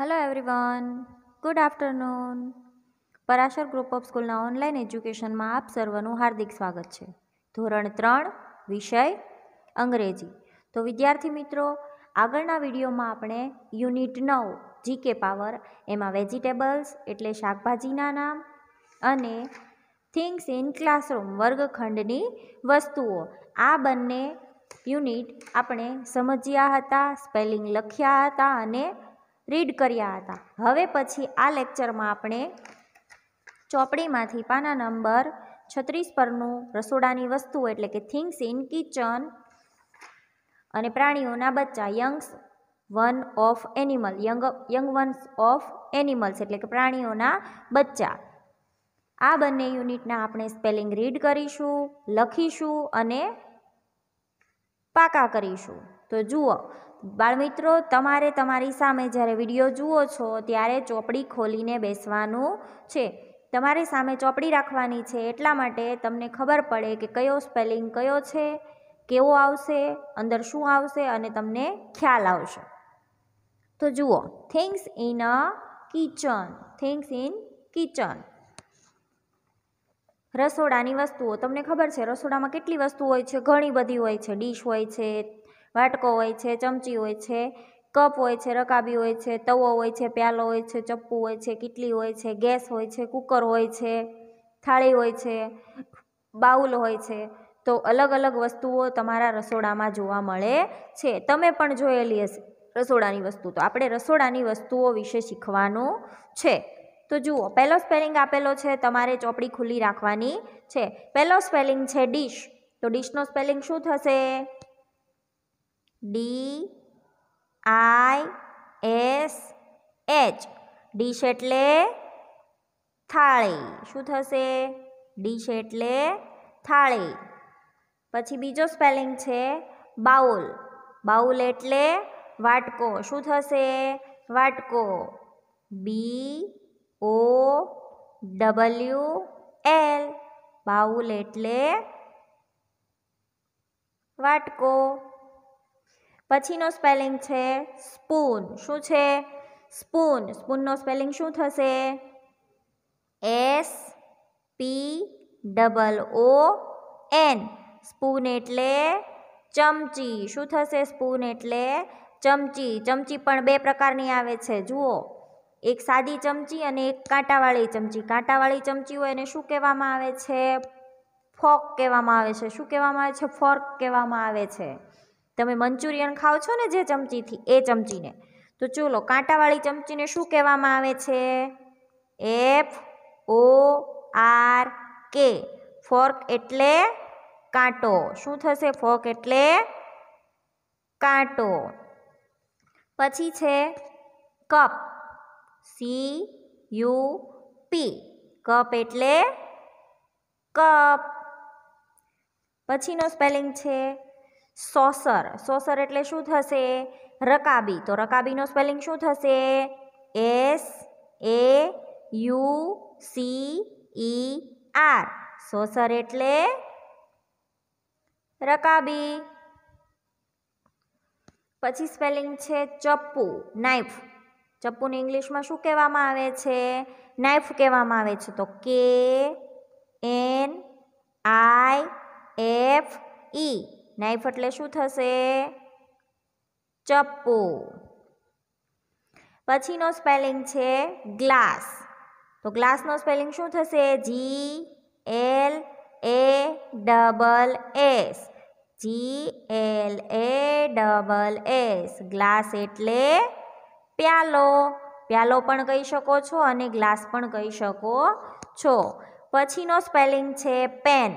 hello everyone good afternoon Parashar group of સ્કૂલના online એજ્યુકેશનમાં આપ સર્વનું હાર્દિક સ્વાગત છે ધોરણ ત્રણ વિષય અંગ્રેજી તો વિદ્યાર્થી મિત્રો આગળના વિડીયોમાં આપણે યુનિટ નવ જીકે પાવર એમાં વેજીટેબલ્સ એટલે શાકભાજીના નામ અને થિંગ્સ ઇન ક્લાસરૂમ વર્ગખંડની વસ્તુઓ આ બંને યુનિટ આપણે સમજ્યા હતા સ્પેલિંગ લખ્યા હતા અને રીડ કર્યા હતા હવે પછી આ લેક્ચરમાં આપણે ચોપડીમાંથી પાના નંબર છત્રીસ પરનું રસોડાની વસ્તુઓ એટલે કે થિંગ્સ ઇન કિચન અને પ્રાણીઓના બચ્ચા youngs one of animal young young ones of animals એટલે કે પ્રાણીઓના બચ્ચા આ બંને યુનિટના આપણે સ્પેલિંગ રીડ કરીશું લખીશું અને પાકા કરીશું તો જુઓ બાળમિત્રો તમારે તમારી સામે જ્યારે વિડીયો જુઓ છો ત્યારે ચોપડી ખોલીને બેસવાનું છે તમારી સામે ચોપડી રાખવાની છે એટલા માટે તમને ખબર પડે કે કયો સ્પેલિંગ કયો છે કેવો આવશે અંદર શું આવશે અને તમને ખ્યાલ આવશે તો જુઓ things in a kitchen things in kitchen રસોડાની વસ્તુઓ તમને ખબર છે રસોડામાં કેટલી વસ્તુઓ હોય છે ઘણી બધી હોય છે ડીશ હોય છે વાટકો હોય છે ચમચી હોય છે કપ હોય છે રકાબી હોય છે તવો હોય છે પ્યાલો હોય છે ચપ્પુ હોય છે કીટલી હોય છે ગેસ હોય છે કુકર હોય છે થાળી હોય છે બાઉલ હોય છે તો અલગ અલગ વસ્તુઓ તમારા રસોડામાં જોવા મળે છે તમે પણ જોયેલી હશે રસોડાની વસ્તુ તો આપણે રસોડાની વસ્તુઓ વિશે શીખવાનું છે તો જુઓ પહેલો સ્પેલિંગ આપેલો છે તમારે ચોપડી ખુલ્લી રાખવાની છે પહેલો સ્પેલિંગ છે ડીશ તો ડીશનો સ્પેલિંગ શું થશે D I S H dish એટલે થાળી શું થશે ડીશ એટલે થાળી પછી બીજો સ્પેલિંગ છે બાઉલ બાઉલ એટલે વાટકો શું થશે વાટકો B O W L bowl એટલે વાટકો પછીનો સ્પેલિંગ છે સ્પૂન શું છે સ્પૂન સ્પૂનનો સ્પેલિંગ શું થશે S P double O N spoon એટલે ચમચી શું થશે સ્પૂન એટલે ચમચી ચમચી પણ બે પ્રકારની આવે છે જુઓ એક સાદી ચમચી અને એક કાંટાવાળી ચમચી કાંટાવાળી ચમચી હોય એને શું કહેવામાં આવે છે ફોક કહેવામાં આવે છે શું કહેવામાં આવે છે ફોર્ક કહેવામાં આવે છે તમે મંચુરિયન ખાઓ છો ને જે ચમચીથી એ ચમચીને તો ચોલો કાંટાવાળી ચમચીને શું કહેવામાં આવે છે F O R K fork એટલે કાંટો શું થશે ફોર્ક એટલે કાંટો પછી છે cup C U P cup એટલે કપ પછીનો સ્પેલિંગ છે સોસર સોસર એટલે શું થશે રકાબી તો રકાબીનો સ્પેલિંગ શું થશે S A U C E R saucer એટલે રકાબી પછી સ્પેલિંગ છે ચપ્પુ નાઇફ ચપ્પુને ઇંગ્લિશમાં શું કહેવામાં આવે છે નાઇફ કહેવામાં આવે છે તો K N I F E knife એટલે શું થશે ચપ્પુ પછીનો સ્પેલિંગ છે ગ્લાસ તો ગ્લાસનો સ્પેલિંગ શું થશે G L A double S G L A double S glass એટલે પ્યાલો પ્યાલો પણ કહી શકો છો અને ગ્લાસ પણ કહી શકો છો પછીનો સ્પેલિંગ છે પેન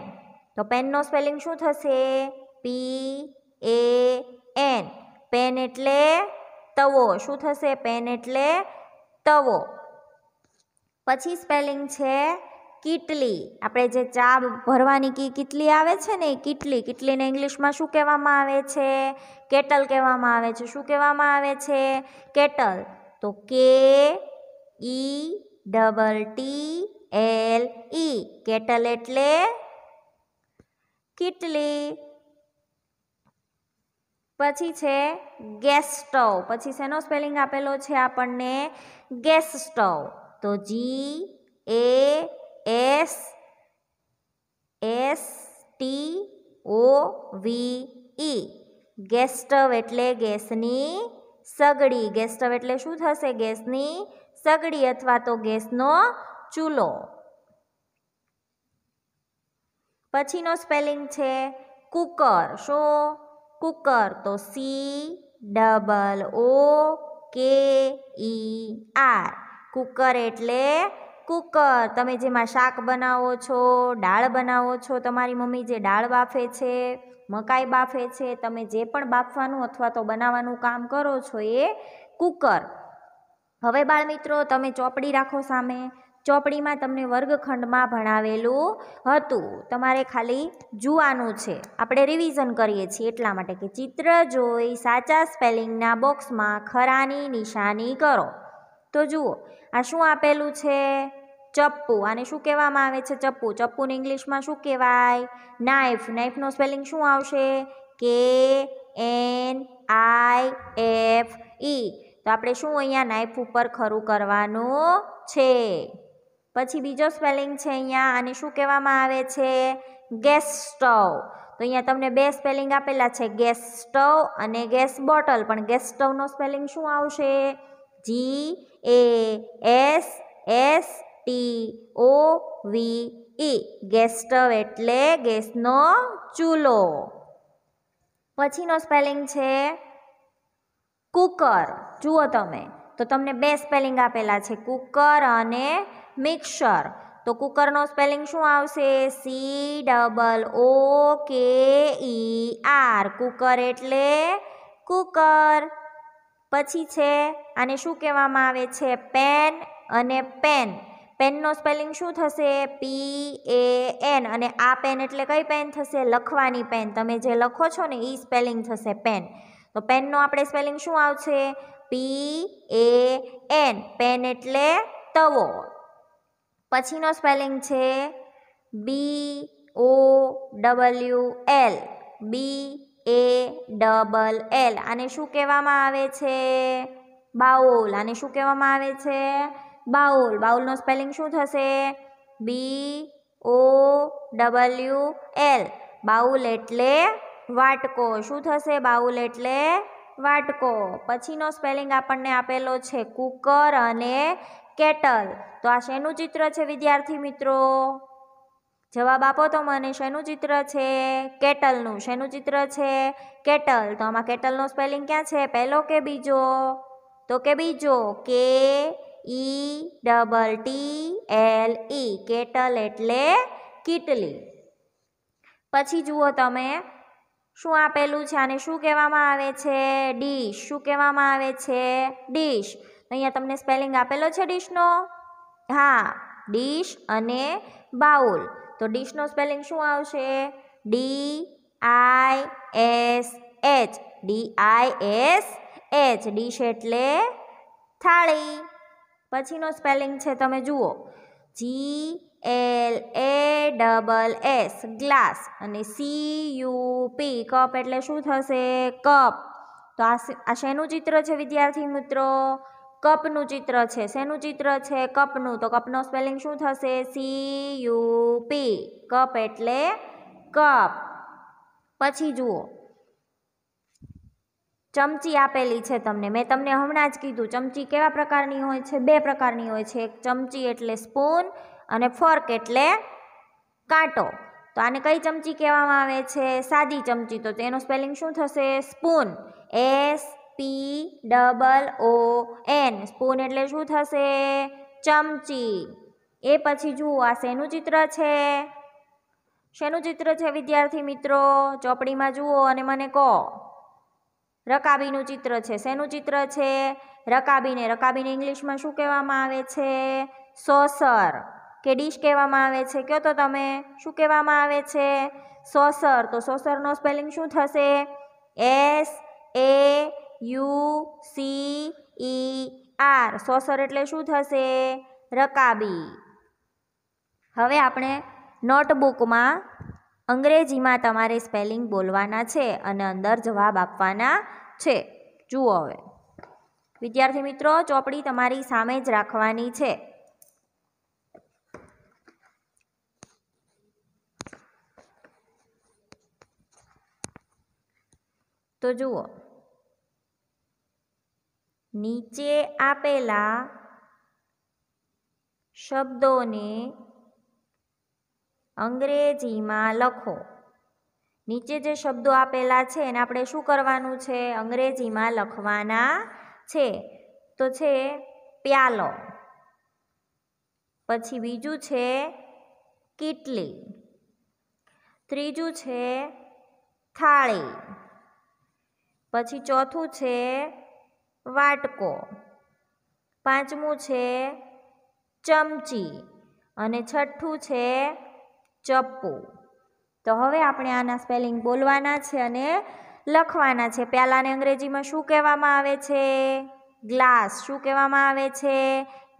તો પેનનો સ્પેલિંગ શું થશે પી એ એન પેન એટલે તવો શું થશે પેન એટલે તવો પછી સ્પેલિંગ છે કીટલી આપણે જે ચા ભરવાની કી કીટલી આવે છે ને એ કીટલી કીટલીને ઇંગ્લિશમાં શું કહેવામાં આવે છે કેટલ કહેવામાં આવે છે શું કહેવામાં આવે છે કેટલ તો K E double T L E kettle એટલે કીટલી પછી છે ગેસ સ્ટવ પછી શેનો સ્પેલિંગ આપેલો છે આપણને ગેસ સ્ટવ તો G A S S T O V E gas stove એટલે ગેસની સગડી ગેસ સ્ટવ એટલે શું થશે ગેસની સગડી અથવા તો ગેસનો ચૂલો પછીનો સ્પેલિંગ છે કુકર શું કુકર તો C double O K E R cooker એટલે કુકર તમે જેમાં શાક બનાવો છો દાળ બનાવો છો તમારી મમ્મી જે દાળ બાફે છે મકાઈ બાફે છે તમે જે પણ બાફવાનું અથવા તો બનાવવાનું કામ કરો છો એ કુકર હવે બાળ મિત્રો તમે ચોપડી રાખો સામે ચોપડીમાં તમને વર્ગખંડમાં ભણાવેલું હતું તમારે ખાલી જોવાનું છે આપણે રિવિઝન કરીએ છીએ એટલા માટે કે ચિત્ર જોઈ સાચા સ્પેલિંગના બોક્સમાં ખરાની નિશાની કરો તો જુઓ આ શું આપેલું છે ચપ્પુ આને શું કહેવામાં આવે છે ચપ્પુ ચપ્પુને ઇંગ્લિશમાં શું કહેવાય નાઇફ નાઇફનું સ્પેલિંગ શું આવશે કે એન આઈ એફ ઈ તો આપણે શું અહીંયા નાઇફ ઉપર ખરું કરવાનું છે પછી બીજો સ્પેલિંગ છે અહીંયા આને શું કહેવામાં આવે છે ગેસ સ્ટવ તો અહીંયા તમને બે સ્પેલિંગ આપેલા છે ગેસ સ્ટવ અને ગેસ બોટલ પણ ગેસ સ્ટવનો સ્પેલિંગ શું આવશે G A S S T O V E gas stove એટલે ગેસનો ચૂલો પછીનો સ્પેલિંગ છે કુકર જુઓ તમે તો તમને બે સ્પેલિંગ આપેલા છે કુકર અને મિક્સર તો કુકરનો સ્પેલિંગ શું આવશે C double O K E R cooker એટલે કુકર પછી છે આને શું કહેવામાં આવે છે પેન અને પેન પેનનો સ્પેલિંગ શું થશે પી એ એન અને આ પેન એટલે કઈ પેન થશે લખવાની પેન તમે જે લખો છો ને એ સ્પેલિંગ થશે પેન તો પેનનો આપણે સ્પેલિંગ શું આવશે પી એ એન પેન એટલે તવો પછીનો સ્પેલિંગ છે B O W L B A double L આને શું કહેવામાં આવે છે બાઉલ આને શું કહેવામાં આવે છે બાઉલ બાઉલનો સ્પેલિંગ શું થશે B O W L bowl એટલે વાટકો શું થશે બાઉલ એટલે વાટકો પછીનો સ્પેલિંગ આપણને આપેલો છે કુકર અને કેટલ તો આ શેનું ચિત્ર છે વિદ્યાર્થી મિત્રો જવાબ આપો તો મને શેનું ચિત્ર છે કેટલનું શેનું ચિત્ર છે કેટલ તો આમાં કેટલનો સ્પેલિંગ ક્યાં છે પહેલો કે બીજો તો કે બીજો K E double T L E kettle એટલે કીટલી પછી જુઓ તમે શું આપેલું છે આને શું કહેવામાં આવે છે ડીશ શું કહેવામાં આવે છે ડીશ અહીંયા તમને સ્પેલિંગ આપેલો છે ડીશનો હા ડીશ અને બાઉલ તો ડીશનો સ્પેલિંગ શું આવશે D I S H D I S H dish એટલે થાળી પછીનો સ્પેલિંગ છે તમે જુઓ G L A double S glass અને સી યુ પી કપ એટલે શું થશે કપ તો આ શેનું ચિત્ર છે વિદ્યાર્થી મિત્રો કપનું ચિત્ર છે શેનું ચિત્ર છે કપનું તો કપનો સ્પેલિંગ શું થશે સી યુ પી કપ એટલે કપ પછી જુઓ ચમચી આપેલી છે તમને મેં તમને હમણાં જ કીધું ચમચી કેવા પ્રકારની હોય છે બે પ્રકારની હોય છે એક ચમચી એટલે સ્પૂન અને ફોર્ક એટલે કાંટો તો આને કઈ ચમચી કહેવામાં આવે છે સાદી ચમચી તો તેનું સ્પેલિંગ શું થશે spoon S P double O N spoon એટલે શું થશે ચમચી એ પછી જુઓ આ શેનું ચિત્ર છે શેનું ચિત્ર છે વિદ્યાર્થી મિત્રો ચોપડીમાં જુઓ અને મને કહો રકાબીનું ચિત્ર છે શેનું ચિત્ર છે રકાબીને રકાબીને ઇંગ્લિશમાં શું કહેવામાં આવે છે સોસર કે ડીશ કહેવામાં આવે છે કહો તો તમે શું કહેવામાં આવે છે સોસર તો સોસરનો સ્પેલિંગ શું થશે S A U C E R saucer એટલે શું થશે રકાબી હવે આપણે નોટબુકમાં અંગ્રેજીમાં તમારે સ્પેલિંગ બોલવાના છે અને અંદર જવાબ આપવાના છે જુઓ હવે વિદ્યાર્થી મિત્રો ચોપડી તમારી સામે જ રાખવાની છે તો જુઓ નીચે આપેલા શબ્દોને અંગ્રેજીમાં લખો નીચે જે શબ્દો આપેલા છે એને આપણે શું કરવાનું છે અંગ્રેજીમાં લખવાના છે તો છે પ્યાલો પછી બીજું છે કીટલી ત્રીજું છે થાળી પછી ચોથું છે વાટકો પાંચમું છે ચમચી અને છઠ્ઠું છે ચપ્પુ તો હવે આપણે આના સ્પેલિંગ બોલવાના છે અને લખવાના છે પ્યાલાને અંગ્રેજીમાં શું કહેવામાં આવે છે ગ્લાસ શું કહેવામાં આવે છે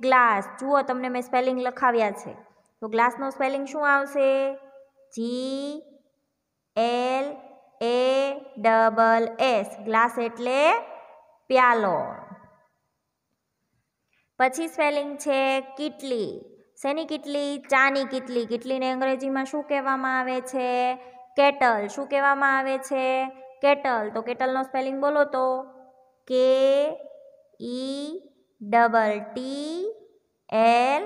ગ્લાસ જુઓ તમને મેં સ્પેલિંગ લખાવ્યા છે તો ગ્લાસનું સ્પેલિંગ શું આવશે G L A double S glass એટલે પ્યાલો પછી સ્પેલિંગ છે કીટલી શેની કીટલી ચાની કીટલી કીટલીને અંગ્રેજીમાં શું કહેવામાં આવે છે કેટલ શું કહેવામાં આવે છે કેટલ તો કેટલનો સ્પેલિંગ બોલો તો K E double T L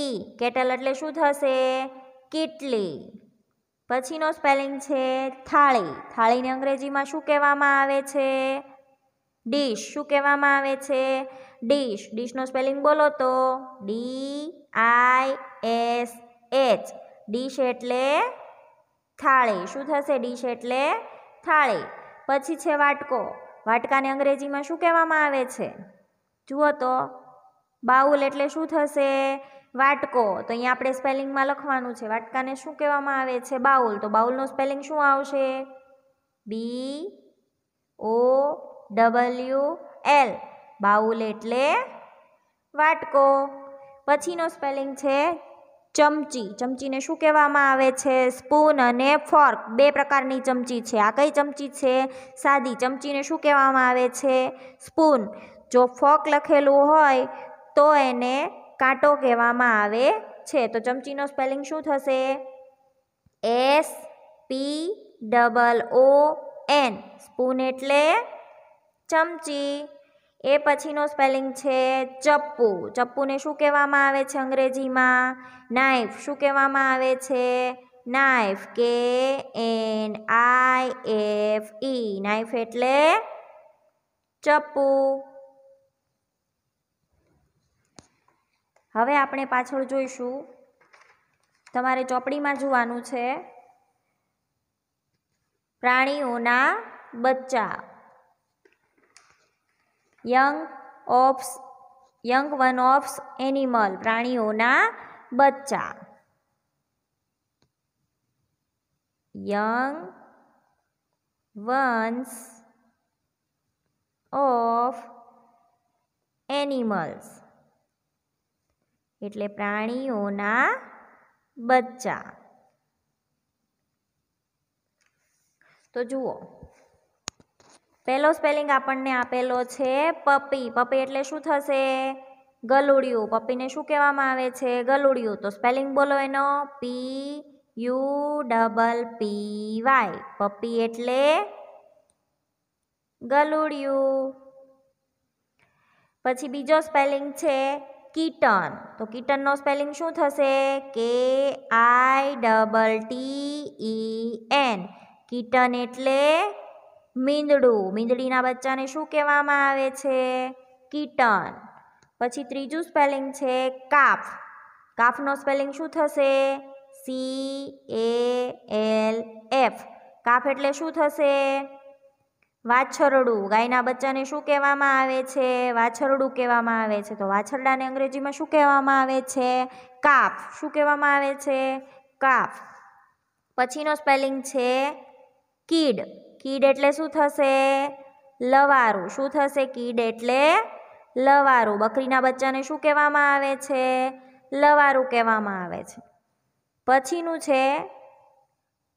E kettle એટલે શું થશે કીટલી પછીનો સ્પેલિંગ છે થાળી થાળીને અંગ્રેજીમાં શું કહેવામાં આવે છે ડીશ શું કહેવામાં આવે છે ડીશ ડીશનો સ્પેલિંગ બોલો તો D I S H dish એટલે થાળી શું થશે ડીશ એટલે થાળી પછી છે વાટકો વાટકાને અંગ્રેજીમાં શું કહેવામાં આવે છે જુઓ તો બાઉલ એટલે શું થશે વાટકો તો અહીંયા આપણે સ્પેલિંગમાં લખવાનું છે વાટકાને શું કહેવામાં આવે છે બાઉલ તો બાઉલનું સ્પેલિંગ શું આવશે B O W L bowl એટલે વાટકો પછીનો સ્પેલિંગ છે ચમચી ચમચીને શું કહેવામાં આવે છે સ્પૂન અને ફોર્ક બે પ્રકારની ચમચી છે આ કઈ ચમચી છે સાદી ચમચીને શું કહેવામાં આવે છે સ્પૂન જો ફોક લખેલું હોય તો એને કાંટો કહેવામાં આવે છે તો ચમચીનો સ્પેલિંગ શું થશે S P double O N spoon એટલે ચમચી એ પછીનો સ્પેલિંગ છે ચપ્પુ ચપ્પુને શું કહેવામાં આવે છે અંગ્રેજીમાં નાઇફ શું કહેવામાં આવે છે knife K N I F E knife એટલે ચપ્પુ હવે આપણે પાછળ જોઈશું તમારે ચોપડીમાં જોવાનું છે પ્રાણીઓના બચ્ચા young offs young one offs animal प्राणियों बच्चा यंग वंस ऑफ एनिमल्स एट्ले प्राणियों बच्चा तो जुओ પહેલો સ્પેલિંગ આપણને આપેલો છે પપ્પી પપ્પી એટલે શું થશે ગલુડિયું પપ્પીને શું કહેવામાં આવે છે ગલુડિયું તો સ્પેલિંગ બોલો એનો P U double P Y puppy એટલે ગલુડિયું પછી બીજો સ્પેલિંગ છે કિટન તો કિટનનો સ્પેલિંગ શું થશે K I double T E N kitten એટલે મીંદડું મીંદડીના બચ્ચાને શું કહેવામાં આવે છે કીટન પછી ત્રીજું સ્પેલિંગ છે કાફ કાફનો સ્પેલિંગ શું થશે C A L F calf એટલે શું થશે વાછરડું ગાયના બચ્ચાને શું કહેવામાં આવે છે વાછરડું કહેવામાં આવે છે તો વાછરડાને અંગ્રેજીમાં શું કહેવામાં આવે છે કાફ શું કહેવામાં આવે છે કાફ પછીનો સ્પેલિંગ છે કીડ કીડ એટલે શું થશે લવારું શું થશે કીડ એટલે લવારું બકરીના બચ્ચાને શું કહેવામાં આવે છે લવારું કહેવામાં આવે છે પછીનું છે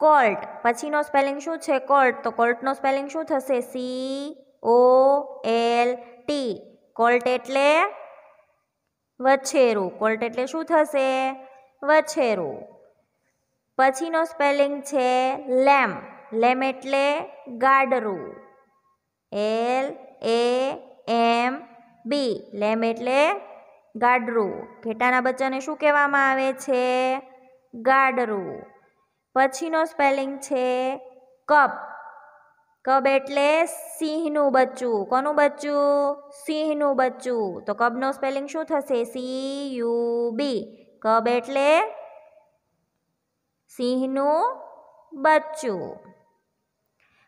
કોલ્ટ પછીનો સ્પેલિંગ શું છે કોલ્ટ તો કોલ્ટનો સ્પેલિંગ શું થશે C O L T colt એટલે વછેરું કોલ્ટ એટલે શું થશે વછેરું પછીનો સ્પેલિંગ છે લેમ્પ લેમ એટલે ગાડરું એલ એ એમ બી લેમ એટલે ગાડરું ઘેટાના બચ્ચાને શું કહેવામાં આવે છે ગાડરું પછીનો સ્પેલિંગ છે કપ કબ એટલે સિંહનું બચ્ચું કોનું બચ્ચું સિંહનું બચ્ચું તો કબનો સ્પેલિંગ શું થશે સી યુ બી કબ એટલે સિંહનું બચ્ચું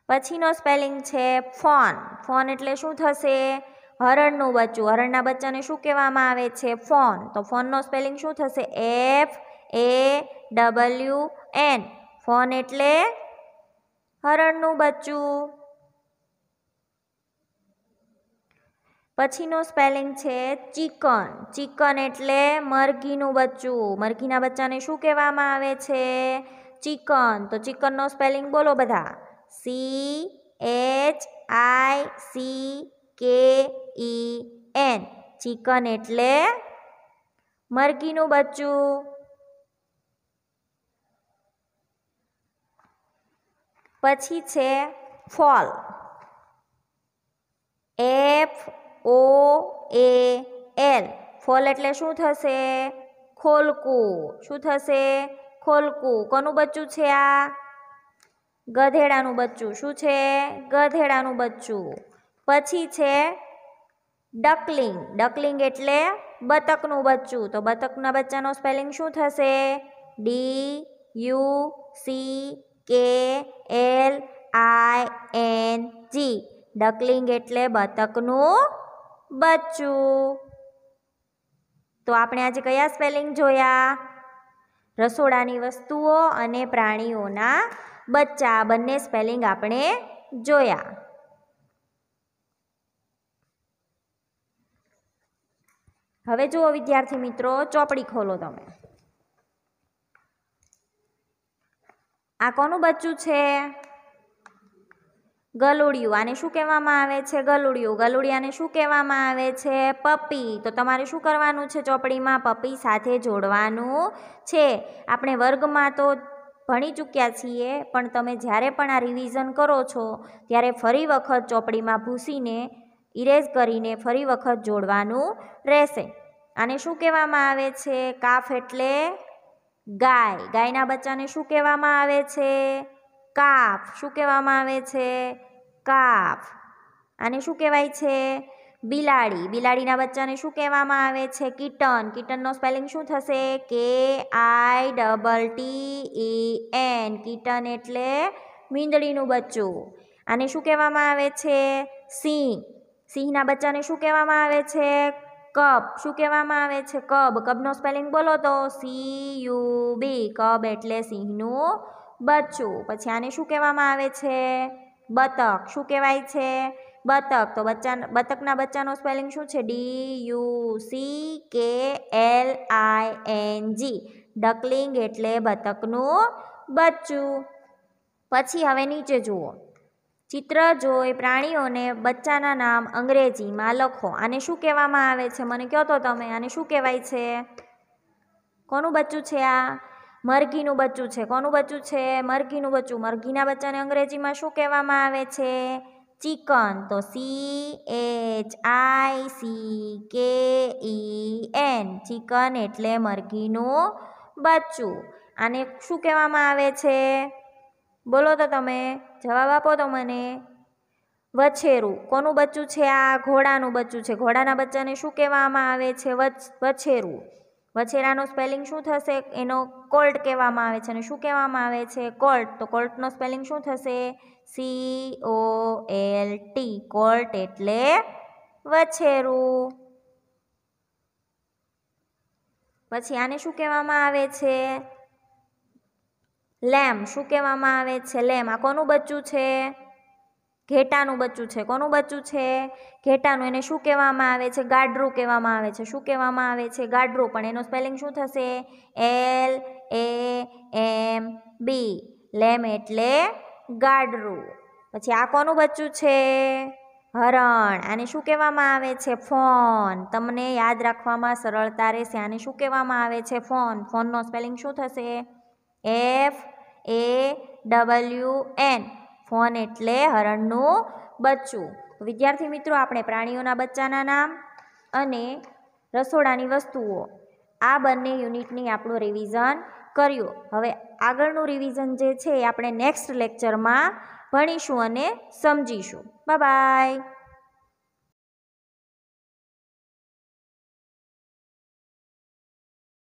પછીનો સ્પેલિંગ છે ફોન ફોન એટલે શું થશે હરણનું બચ્ચું હરણના બચ્ચાને શું કહેવામાં આવે છે ફોન તો ફોનનો સ્પેલિંગ શું થશે F A W N fawn એટલે હરણનું બચ્ચું પછીનું સ્પેલિંગ છે ચિકન ચિકન એટલે મરઘીનું બચ્ચું મરઘીના બચ્ચાને શું કહેવામાં આવે છે ચિકન તો ચિકનનો સ્પેલિંગ બોલો બધા સી એચ આઈ સી કે ઈ એન ચિકન એટલે મરઘીનું બચ્ચું પછી છે foal F O A L foal એટલે શું થશે ખોલકું શું થશે ખોલકું કોનું બચ્ચું છે આ ગધેડાનું બચ્ચું શું છે ગધેડાનું બચ્ચું પછી છે ડકલિંગ ડકલિંગ એટલે બતકનું બચ્ચું તો બતકના બચ્ચાનો સ્પેલિંગ શું થશે D U C K L I N G duckling એટલે બતકનું બચ્ચું તો આપણે આજે કયા સ્પેલિંગ જોયા રસોડાની વસ્તુઓ અને પ્રાણીઓના બચ્ચા બંને સ્પેલિંગ આપણે જોયા હવે જુઓ વિદ્યાર્થી મિત્રો ચોપડી ખોલો તમે આ કોનું બચ્ચું છે ગલુડિયું આને શું કહેવામાં આવે છે ગલુડિયું ગલુડિયાને શું કહેવામાં આવે છે પપ્પી તો તમારે શું કરવાનું છે ચોપડીમાં પપ્પી સાથે જોડવાનું છે આપણે વર્ગમાં તો ભણી ચૂક્યા છીએ પણ તમે જ્યારે પણ આ રિવિઝન કરો છો ત્યારે ફરી વખત ચોપડીમાં ભૂસીને ઇરેઝ કરીને ફરી વખત જોડવાનું રહેશે આને શું કહેવામાં આવે છે કાફ એટલે ગાય ગાયના બચ્ચાને શું કહેવામાં આવે છે કાફ શું કહેવામાં આવે છે કાફ આને શું કહેવાય છે બિલાડી બિલાડીના બચ્ચાને શું કહેવામાં આવે છે કિટન કિટનનો સ્પેલિંગ શું થશે K I double T E N kitten એટલે મીંદડીનું બચ્ચું આને શું કહેવામાં આવે છે સિંહ સિંહના બચ્ચાને શું કહેવામાં આવે છે કપ શું કહેવામાં આવે છે કબ કબનો સ્પેલિંગ બોલો તો સી યુ બી કબ એટલે સિંહનું બચ્ચું પછી આને શું કહેવામાં આવે છે બતક શું કહેવાય છે બતક તો બચ્ચા બતકના બચ્ચાનું સ્પેલિંગ શું છે D U C K L I N G duckling એટલે બતકનું બચ્ચું પછી હવે નીચે જુઓ ચિત્ર જોઈ પ્રાણીઓને બચ્ચાના નામ અંગ્રેજીમાં લખો આને શું કહેવામાં આવે છે મને કહો તો તમે આને શું કહેવાય છે કોનું બચ્ચું છે આ મરઘીનું બચ્ચું છે કોનું બચ્ચું છે મરઘીનું બચ્ચું મરઘીના બચ્ચાને અંગ્રેજીમાં શું કહેવામાં આવે છે ચિકન તો સી એચ આઈ સી કે ઈ એન ચિકન એટલે મરઘીનું બચ્ચું આને શું કહેવામાં આવે છે બોલો તો તમે જવાબ આપો તો મને વછેરું કોનું બચ્ચું છે આ ઘોડાનું બચ્ચું છે ઘોડાના બચ્ચાને શું કહેવામાં આવે છે વછેરું વછેરાનું સ્પેલિંગ શું થશે એનો કોલ્ટ કહેવામાં આવે છે અને શું કહેવામાં આવે છે કોલ્ટ તો કોલ્ટનો સ્પેલિંગ શું થશે C O L T colt એટલે વછેરું પછી આને શું કહેવામાં આવે છે લેમ્બ શું કહેવામાં આવે છે લેમ આ કોનું બચ્ચું છે ઘેટાનું બચ્ચું છે કોનું બચ્ચું છે ઘેટાનું એને શું કહેવામાં આવે છે ગાડરું કહેવામાં આવે છે શું કહેવામાં આવે છે ગાડરું પણ એનું સ્પેલિંગ શું થશે એલ એ એમ બી લેમ એટલે ગાડરું પછી આ કોનું બચ્ચું છે હરણ આને શું કહેવામાં આવે છે ફોન તમને યાદ રાખવામાં સરળતા રહેશે આને શું કહેવામાં આવે છે ફોન ફોનનો સ્પેલિંગ શું થશે F A W N fawn એટલે હરણનું બચ્ચું વિદ્યાર્થી મિત્રો આપણે પ્રાણીઓના બચ્ચાના નામ અને રસોડાની વસ્તુઓ આ બંને યુનિટની આપણું રિવિઝન કર્યું હવે આગળનું રિવિઝન જે છે એ આપણે નેક્સ્ટ લેક્ચરમાં ભણીશું અને સમજીશું બાય